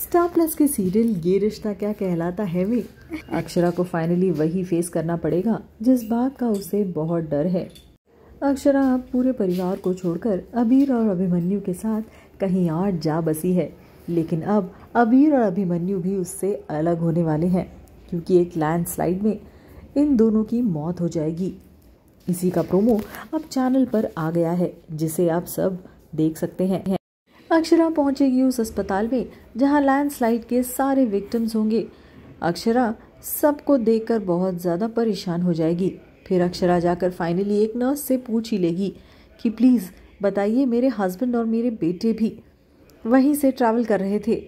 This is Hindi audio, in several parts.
स्टार प्लस के सीरियल ये रिश्ता क्या कहलाता है वे अक्षरा को फाइनली वही फेस करना पड़ेगा जिस बात का उसे बहुत डर है अक्षरा अब पूरे परिवार को छोड़कर अबीर और अभिमन्यु के साथ कहीं और जा बसी है लेकिन अब अबीर और अभिमन्यु भी उससे अलग होने वाले हैं क्योंकि एक लैंडस्लाइड में इन दोनों की मौत हो जाएगी इसी का प्रोमो अब चैनल पर आ गया है जिसे आप सब देख सकते हैं अक्षरा पहुंचेगी उस अस्पताल में जहां लैंडस्लाइड के सारे विक्टिम्स होंगे अक्षरा सबको देखकर बहुत ज़्यादा परेशान हो जाएगी फिर अक्षरा जाकर फाइनली एक नर्स से पूछ ही लेगी कि प्लीज़ बताइए मेरे हस्बैंड और मेरे बेटे भी वहीं से ट्रैवल कर रहे थे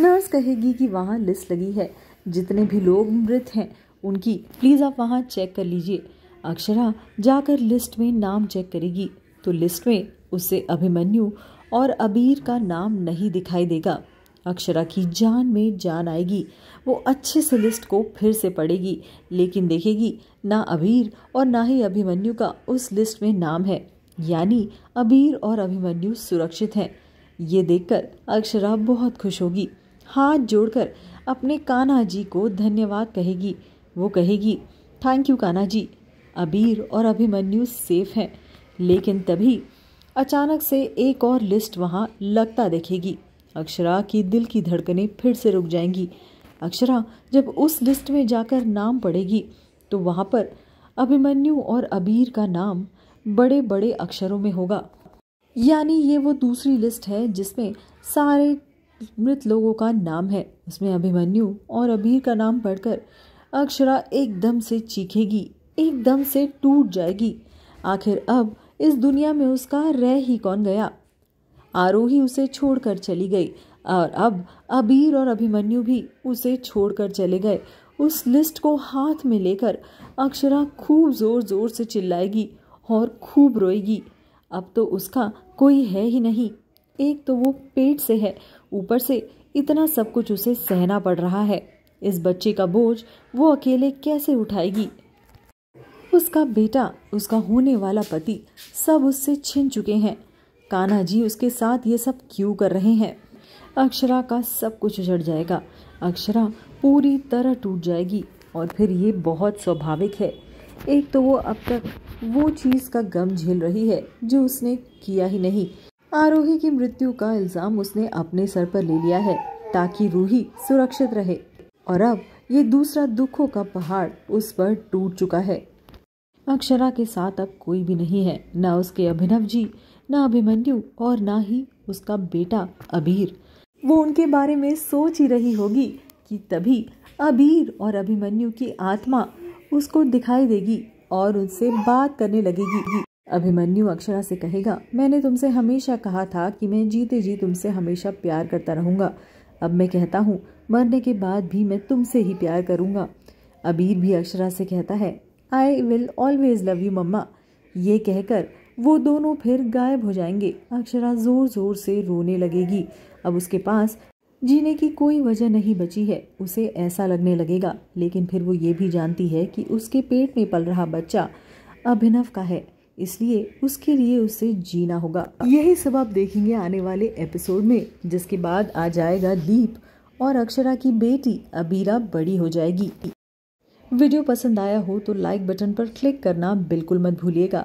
नर्स कहेगी कि वहाँ लिस्ट लगी है जितने भी लोग मृत हैं उनकी प्लीज़ आप वहाँ चेक कर लीजिए अक्षरा जाकर लिस्ट में नाम चेक करेगी तो लिस्ट में उससे अभिमन्यु और अबीर का नाम नहीं दिखाई देगा अक्षरा की जान में जान आएगी वो अच्छे से लिस्ट को फिर से पढ़ेगी लेकिन देखेगी ना अबीर और ना ही अभिमन्यु का उस लिस्ट में नाम है यानी अबीर और अभिमन्यु सुरक्षित हैं ये देखकर अक्षरा बहुत खुश होगी हाथ जोड़कर अपने कान्हा जी को धन्यवाद कहेगी वो कहेगी थैंक यू कान्हा जी अबीर और अभिमन्यु सेफ हैं लेकिन तभी अचानक से एक और लिस्ट वहाँ लगता देखेगी अक्षरा की दिल की धड़कनें फिर से रुक जाएंगी अक्षरा जब उस लिस्ट में जाकर नाम पड़ेगी तो वहाँ पर अभिमन्यु और अबीर का नाम बड़े बड़े अक्षरों में होगा यानी ये वो दूसरी लिस्ट है जिसमें सारे मृत लोगों का नाम है उसमें अभिमन्यु और अबीर का नाम पढ़कर अक्षरा एकदम से चीखेगी एकदम से टूट जाएगी आखिर अब इस दुनिया में उसका रह ही कौन गया आरोही उसे छोड़कर चली गई और अब अबीर और अभिमन्यु भी उसे छोड़कर चले गए उस लिस्ट को हाथ में लेकर अक्षरा खूब जोर जोर से चिल्लाएगी और खूब रोएगी अब तो उसका कोई है ही नहीं एक तो वो पेट से है ऊपर से इतना सब कुछ उसे सहना पड़ रहा है इस बच्चे का बोझ वो अकेले कैसे उठाएगी उसका बेटा उसका होने वाला पति सब उससे छिन चुके हैं कान्हा जी उसके साथ ये सब क्यों कर रहे हैं अक्षरा का सब कुछ उजड़ जाएगा अक्षरा पूरी तरह टूट जाएगी और फिर ये बहुत स्वाभाविक है एक तो वो अब तक वो चीज़ का गम झेल रही है जो उसने किया ही नहीं आरोही की मृत्यु का इल्ज़ाम उसने अपने सर पर ले लिया है ताकि रूही सुरक्षित रहे और अब ये दूसरा दुखों का पहाड़ उस पर टूट चुका है अक्षरा के साथ अब कोई भी नहीं है ना उसके अभिनव जी ना अभिमन्यु और ना ही उसका बेटा अबीर वो उनके बारे में सोच ही रही होगी कि तभी अबीर और अभिमन्यु की आत्मा उसको दिखाई देगी और उनसे बात करने लगेगी अभिमन्यु अक्षरा से कहेगा मैंने तुमसे हमेशा कहा था कि मैं जीते जी तुमसे हमेशा प्यार करता रहूंगा अब मैं कहता हूँ मरने के बाद भी मैं तुमसे ही प्यार करूंगा अबीर भी अक्षरा से कहता है I will always love you मम्मा ये कहकर वो दोनों फिर गायब हो जाएंगे अक्षरा ज़ोर ज़ोर से रोने लगेगी अब उसके पास जीने की कोई वजह नहीं बची है उसे ऐसा लगने लगेगा लेकिन फिर वो ये भी जानती है कि उसके पेट में पल रहा बच्चा अभिनव का है इसलिए उसके लिए उसे जीना होगा यही सब आप देखेंगे आने वाले एपिसोड में जिसके बाद आ जाएगा दीप और अक्षरा की बेटी अबीरा बड़ी हो जाएगी वीडियो पसंद आया हो तो लाइक बटन पर क्लिक करना बिल्कुल मत भूलिएगा